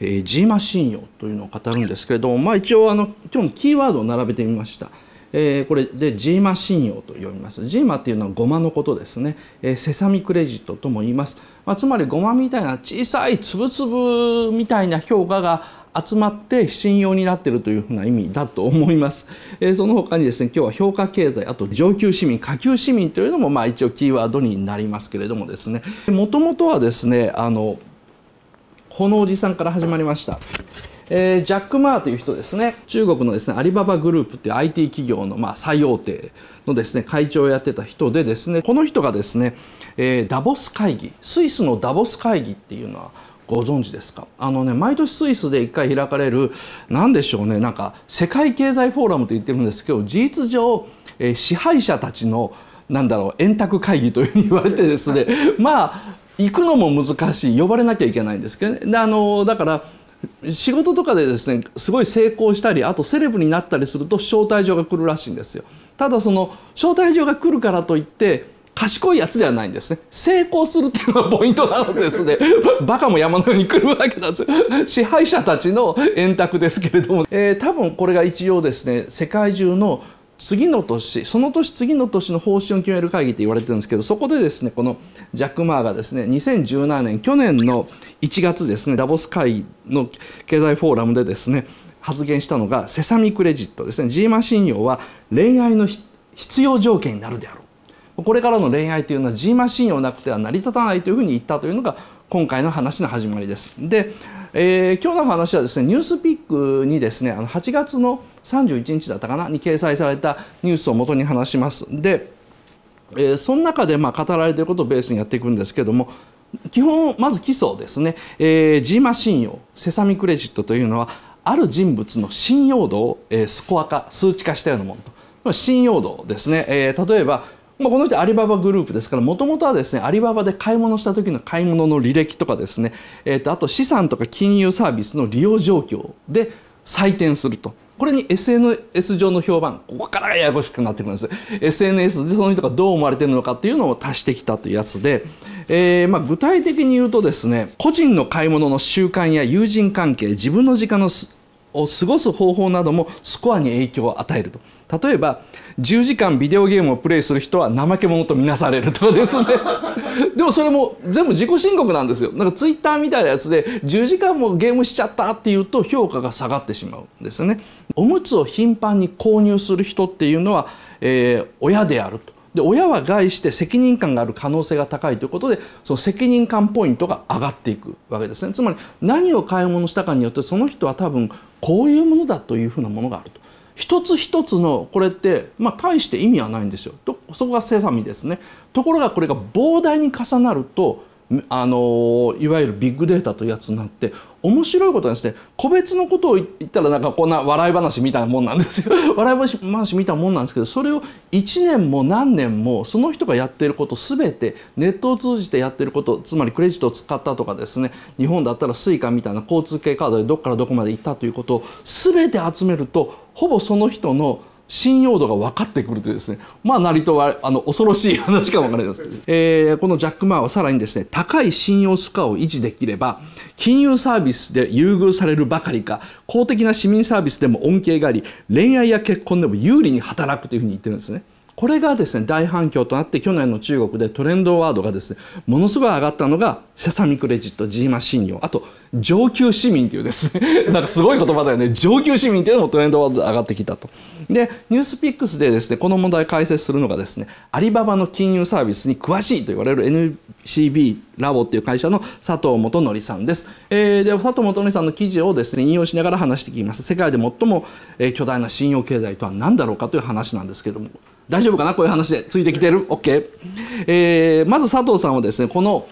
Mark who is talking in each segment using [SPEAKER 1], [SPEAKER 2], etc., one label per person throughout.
[SPEAKER 1] えー、ジーマ信用というのを語るんですけれども、まあ、一応あの今日のキーワードを並べてみました。えー、これでジーマ信用と呼びますジーマっていうのはゴマのことですね、えー、セサミクレジットとも言います、まあ、つまりゴマみたいな小さい粒々みたいな評価が集まって信用になっているというふうな意味だと思います、えー、その他にですね今日は評価経済あと上級市民下級市民というのもまあ一応キーワードになりますけれどもですねもともとはですねあのこのおじさんから始まりました。えー、ジャック・マーという人ですね中国のですねアリババグループっていう IT 企業の、まあ、最大手のですね会長をやってた人でですねこの人がですね、えー、ダボス会議スイスのダボス会議っていうのはご存知ですかあのね毎年スイスで1回開かれる何でしょうねなんか世界経済フォーラムと言ってるんですけど事実上、えー、支配者たちのなんだろう円卓会議というふうに言われてですねまあ行くのも難しい呼ばれなきゃいけないんですけどね。であのだから仕事とかでですねすごい成功したりあとセレブになったりすると招待状が来るらしいんですよただその招待状が来るからといって賢いやつではないんですね成功するっていうのがポイントなのですね バカも山のように来るわけなんです支配者たちの円卓ですけれども、えー、多分これが一応ですね世界中の次の年その年次の年の方針を決める会議って言われてるんですけどそこでですねこのジャック・マーがですね2017年去年の1月ですねダボス会議の経済フォーラムでですね発言したのがセサミクレジットですね G マ信用は恋愛の必要条件になるであろうこれからの恋愛というのは G マ信用なくては成り立たないというふうに言ったというのが今回の話の始まりです。でえー、今日の話はですねニュースピックにですねあの8月の31日だったかなに掲載されたニュースをもとに話しますで、えー、その中でまあ語られていることをベースにやっていくんですけども基本まず基礎ですね、えー、ジーマ信用セサミクレジットというのはある人物の信用度を、えー、スコア化数値化したようなものと信用度ですね、えー、例えばまあ、この人アリババグループですからもともとはですねアリババで買い物した時の買い物の履歴とかですね、えー、とあと資産とか金融サービスの利用状況で採点すると。これに SNS 上の評判ここからがややこしくなってくるんです SNS でその人がどう思われてるのかっていうのを足してきたというやつで、えー、まあ具体的に言うとですね個人の買い物の習慣や友人関係自分の時間のを過ごす方法などもスコアに影響を与えると例えば10時間ビデオゲームをプレイする人は怠け者とみなされるとかですね でもそれも全部自己申告なんですよなんかツイッターみたいなやつで10時間もゲームしちゃったっていうと評価が下がってしまうんですねおむつを頻繁に購入する人っていうのは、えー、親であるとで親は害して責任感がある可能性が高いということでその責任感ポイントが上がっていくわけですねつまり何を買い物したかによってその人は多分こういうものだというふうなものがあると。一つ一つのこれって、まあ、大して意味はないんですよとそこがセサミですねところがこれが膨大に重なるとあのいわゆるビッグデータというやつになって面白いことはですね個別のことを言ったらなんかこんな笑い話みたいなもんなんですよ 笑い話みたいなもんなんですけどそれを1年も何年もその人がやってること全てネットを通じてやってることつまりクレジットを使ったとかですね日本だったら Suica みたいな交通系カードでどこからどこまで行ったということを全て集めるとほぼその人の信用度が分かってくるというですねまあとはあの恐ろしい話かもかります、えー、このジャック・マーはさらにですね高い信用スカーを維持できれば金融サービスで優遇されるばかりか公的な市民サービスでも恩恵があり恋愛や結婚でも有利に働くというふうに言ってるんですね。これがですね大反響となって去年の中国でトレンドワードがですねものすごい上がったのがセサミクレジットジーマ信用あと上級市民というですね なんかすごい言葉だよね上級市民というのもトレンドワードで上がってきたとでニュースピックスでですねこの問題解説するのがですねアリババの金融サービスに詳しいと言われる NCB ラボっていう会社の佐藤元則さんです、えー、で佐藤元則さんの記事をですね引用しながら話してきます世界で最も、え巨大な信用経済とは何だろうかという話なんですけども大丈夫かなこういう話でついてきてる ?OK、えー、まず佐藤さんはですねこの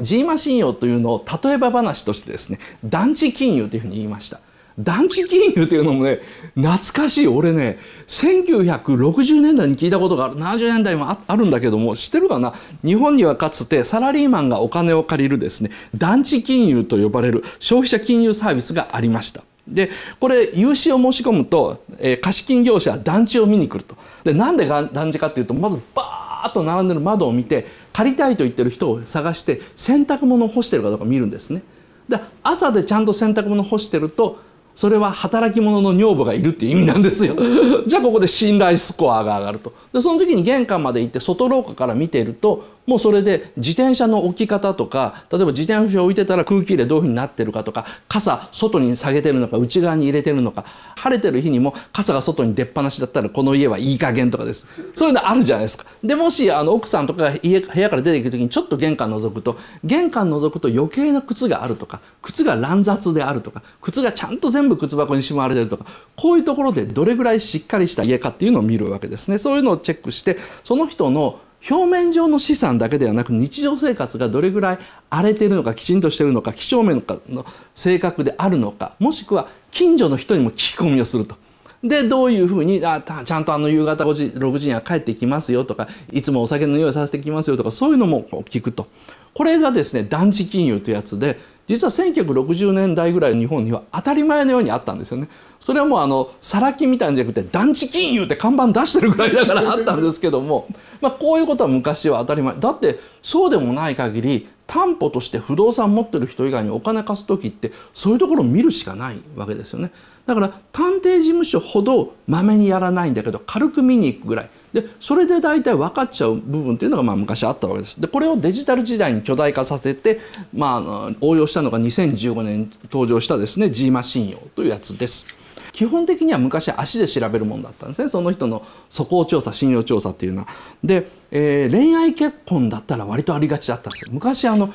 [SPEAKER 1] ジーマ信用というのを例えば話としてですね団地金融というふうに言いました。団地金融というのもね懐かしい俺ね1960年代に聞いたことがある70年代もあるんだけども知ってるかな日本にはかつてサラリーマンがお金を借りるですね団地金融と呼ばれる消費者金融サービスがありました。でこれ融資を申し込むと、えー、貸金業者は団地を見に来るとでなんで団地かっていうとまずバーッと並んでる窓を見て借りたいと言ってる人を探して洗濯物を干してるかどうか見るんですねで朝でちゃんと洗濯物干してるとそれは働き者の女房がいるっていう意味なんですよ じゃあここで信頼スコアが上がるとでその時に玄関まで行って外廊下から見ているともうそれで自転車の置き方とか例えば自転車を置いてたら空気入れどういうふうになってるかとか傘外に下げてるのか内側に入れてるのか晴れてる日にも傘が外に出っ放しだったらこの家はいい加減とかですそういうのあるじゃないですか。でもしあの奥さんとかが家部屋から出てきく時にちょっと玄関覗くと玄関覗くと余計な靴があるとか靴が乱雑であるとか靴がちゃんと全部靴箱にしまわれてるとかこういうところでどれぐらいしっかりした家かっていうのを見るわけですね。そういうのをチェックしてその人の表面上の資産だけではなく日常生活がどれぐらい荒れてるのかきちんとしてるのか几帳面の性格であるのかもしくは近所の人にも聞き込みをすると。でどういうふうにあちゃんとあの夕方5時6時には帰ってきますよとかいつもお酒の匂いさせてきますよとかそういうのも聞くとこれがですね団地金融というやつで実は1960年代ぐらい日本には当たり前のようにあったんですよね。それはもうあのサラ金みたいんじゃなくて「団地金融」って看板出してるぐらいだからあったんですけども、まあ、こういうことは昔は当たり前だってそうでもない限り担保として不動産持ってる人以外にお金貸す時ってそういうところを見るしかないわけですよねだから探偵事務所ほどまめにやらないんだけど軽く見に行くぐらいでそれで大体分かっちゃう部分っていうのがまあ昔あったわけですでこれをデジタル時代に巨大化させて、まあ、応用したのが2015年登場したですね G マ信用というやつです。基本的には昔足で調べるもんだったんですねその人の素行調査信用調査っていうのは。で、えー、恋愛結婚だったら割とありがちだったんですよ。昔あの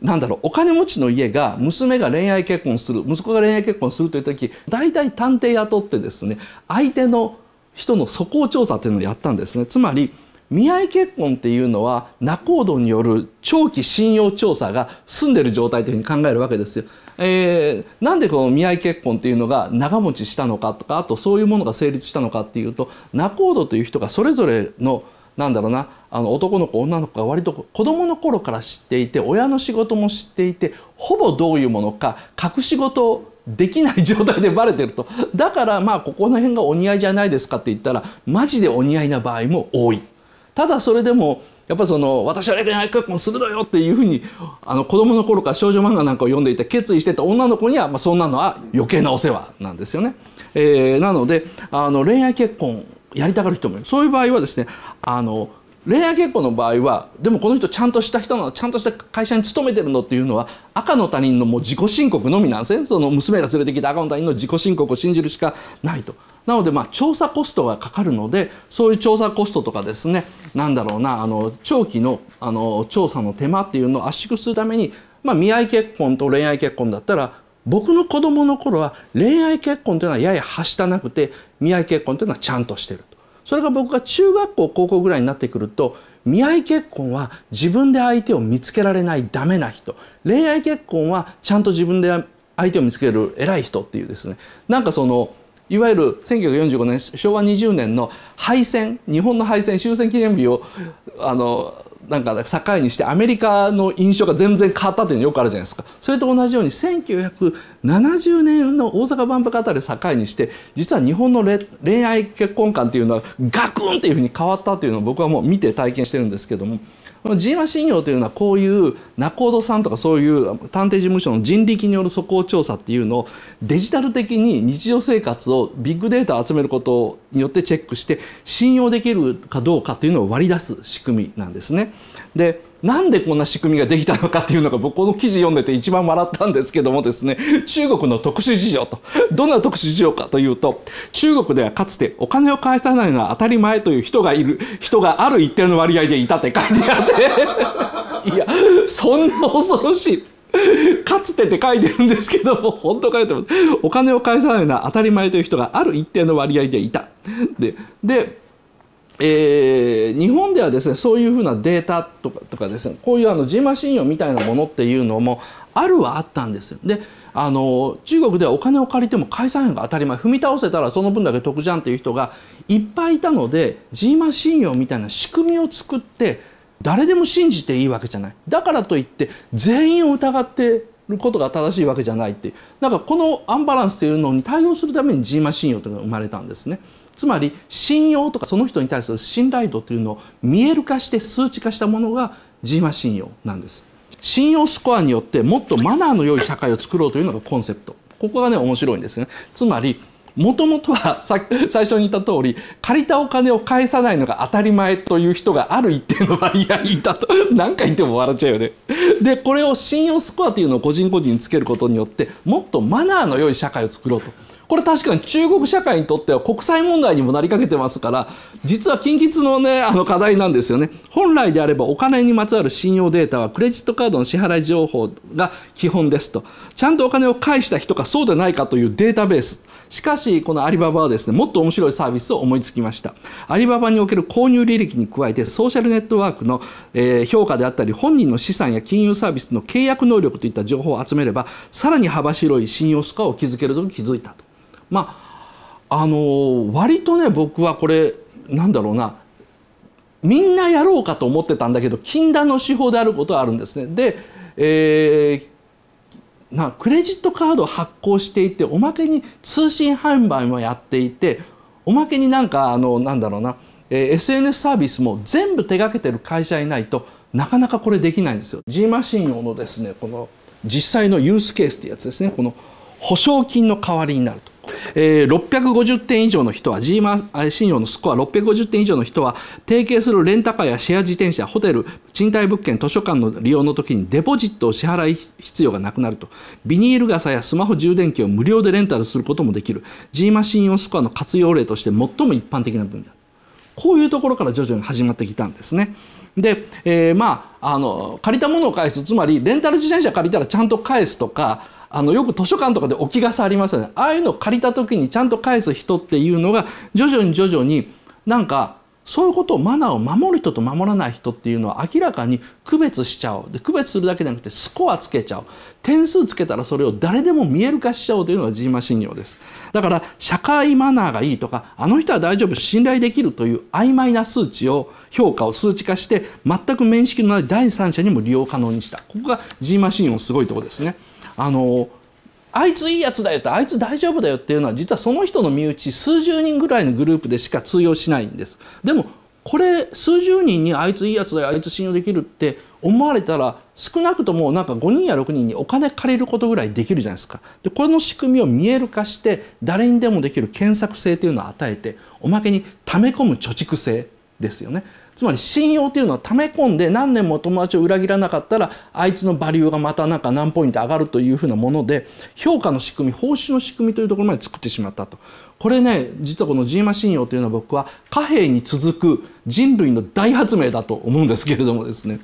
[SPEAKER 1] なんだろうお金持ちの家が娘が恋愛結婚する息子が恋愛結婚するという時大体探偵雇ってですね相手の人の素行調査っていうのをやったんですね。つまり見合い結婚っていうのは仲人による長期信用調査が済んでる状態というふうに考えるわけですよ。えー、なんでこの見合い結婚っていうのが長持ちしたのかとかあとそういうものが成立したのかっていうと仲人という人がそれぞれのなんだろうなあの男の子女の子が割と子どもの頃から知っていて親の仕事も知っていてほぼどういうものか隠し事できない状態でバレてるとだからまあここの辺がお似合いじゃないですかって言ったらマジでお似合いな場合も多い。ただそれでもやっぱその私は恋愛結婚するのよっていうふうにあの子供の頃から少女漫画なんかを読んでいて決意してた女の子には、まあ、そんなのは余計なお世話なんですよね。えー、なのであの恋愛結婚やりたがる人もいるそういう場合はですねあの恋愛結婚の場合はでもこの人ちゃんとした人のちゃんとした会社に勤めてるのっていうのは赤の他人のもう自己申告のみなんですねその娘が連れてきた赤の他人の自己申告を信じるしかないと。なので、まあ、調査コストがかかるのでそういう調査コストとかですねなんだろうなあの長期のあの調査の手間っていうのを圧縮するために、まあ、見合い結婚と恋愛結婚だったら僕の子供の頃は恋愛結婚というのはややはしたなくて見合い結婚というのはちゃんとしてると。それが僕が中学校高校ぐらいになってくると見合い結婚は自分で相手を見つけられないダメな人恋愛結婚はちゃんと自分で相手を見つける偉い人っていうですねなんかそのいわゆる1945年昭和20年の敗戦日本の敗戦終戦記念日をあのなんか境にしてアメリカの印象が全然変わったっていうのよくあるじゃないですかそれと同じように1970年の大阪万博あたりを境にして実は日本の恋愛結婚観っていうのはガクンっていうふうに変わったっていうのを僕はもう見て体験してるんですけどもこのジーマ信用というのはこういう仲人さんとかそういう探偵事務所の人力による素行調査っていうのをデジタル的に日常生活をビッグデータを集めることによってチェックして信用できるかどうかっていうのを割り出す仕組みなんですね。でなんでこんな仕組みができたのかっていうのが僕この記事読んでて一番笑ったんですけどもですね中国の特殊事情とどんな特殊事情かというと中国ではかつてお金を返さないのは当たり前という人がいる人がある一定の割合でいたって書いてあって いやそんな恐ろしい。かつてって書いてるんですけども本当かよとお金を返さないのは当たり前という人がある一定の割合でいた。ででえー、日本ではですねそういうふうなデータとかとかですねこういうあのーマ信用みたいなものっていうのもあるはあったんですよ。であの中国ではお金を借りても解散なが当たり前踏み倒せたらその分だけ得じゃんっていう人がいっぱいいたので G マ信用みたいな仕組みを作って誰でも信じていいわけじゃないだからといって全員を疑ってることが正しいわけじゃないっていうなんかこのアンバランスというのに対応するために G マ信用というのが生まれたんですね。つまり信用とかその人に対する信頼度というのを見える化して数値化したものがジーマ信用なんです。信用スコアによってもっとマナーの良い社会を作ろうというのがコンセプト。ここがね面白いんですね。つまりもともとは最初に言った通り借りたお金を返さないのが当たり前という人がある一定の割合いたと何回言っても笑っちゃうよね。でこれを信用スコアというのを個人個人につけることによってもっとマナーの良い社会を作ろうと。これ確かに中国社会にとっては国際問題にもなりかけてますから、実は近畿のね、あの課題なんですよね。本来であればお金にまつわる信用データはクレジットカードの支払い情報が基本ですと。ちゃんとお金を返した人かそうでないかというデータベース。しかし、このアリババはですね、もっと面白いサービスを思いつきました。アリババにおける購入履歴に加えて、ソーシャルネットワークの、え評価であったり、本人の資産や金融サービスの契約能力といった情報を集めれば、さらに幅広い信用スコアを築けると気づいたと。まああのー、割とね僕はこれなんだろうなみんなやろうかと思ってたんだけど禁断の手法であることはあるんですね。で、えーなクレジットカードを発行していておまけに通信販売もやっていておまけになんかあのなんだろうな、えー、SNS サービスも全部手掛けてる会社いないとなかなかこれできないんですよ。G マシン用のですねこの実際のユースケースってやつですねこの保証金の代わりになると。えー、650点以上の人は G マ信用のスコア650点以上の人は提携するレンタカーやシェア自転車ホテル賃貸物件図書館の利用の時にデポジットを支払い必要がなくなるとビニール傘やスマホ充電器を無料でレンタルすることもできる G マ信用スコアの活用例として最も一般的な分野こういうところから徐々に始まってきたんですね。で、えー、まああの借りたものを返すつまりレンタル自転車借りたらちゃんと返すとかあのよく図書館とかで置き傘ありますよねああいうのを借りた時にちゃんと返す人っていうのが徐々に徐々になんかそういうことをマナーを守る人と守らない人っていうのは明らかに区別しちゃおうで区別するだけじゃなくてスコアつけちゃおう点数つけたらそれを誰でも見える化しちゃおうというのがジーマ信用ですだから社会マナーがいいとかあの人は大丈夫信頼できるという曖昧な数値を評価を数値化して全く面識のない第三者にも利用可能にしたここがジーマ信用のすごいとこですね。あのあいついいやつだよってあいつ大丈夫だよっていうのは実はその人の身内数十人ぐらいのグループでしか通用しないんです。でもこれ数十人にあいついいやつだよあいつ信用できるって思われたら少なくともなんか5人や6人にお金借りることぐらいできるじゃないですか。でこれの仕組みを見える化して誰にでもできる検索性というのを与えておまけに溜め込む貯蓄性ですよね。つまり信用っていうのは溜め込んで何年も友達を裏切らなかったらあいつのバリューがまたなんか何ポイント上がるというふうなもので評価の仕組み報酬の仕組みというところまで作ってしまったと。これね実はこのジーマ信用というのは僕は貨幣に続く人類の大発明だと思うんですけれどもですね。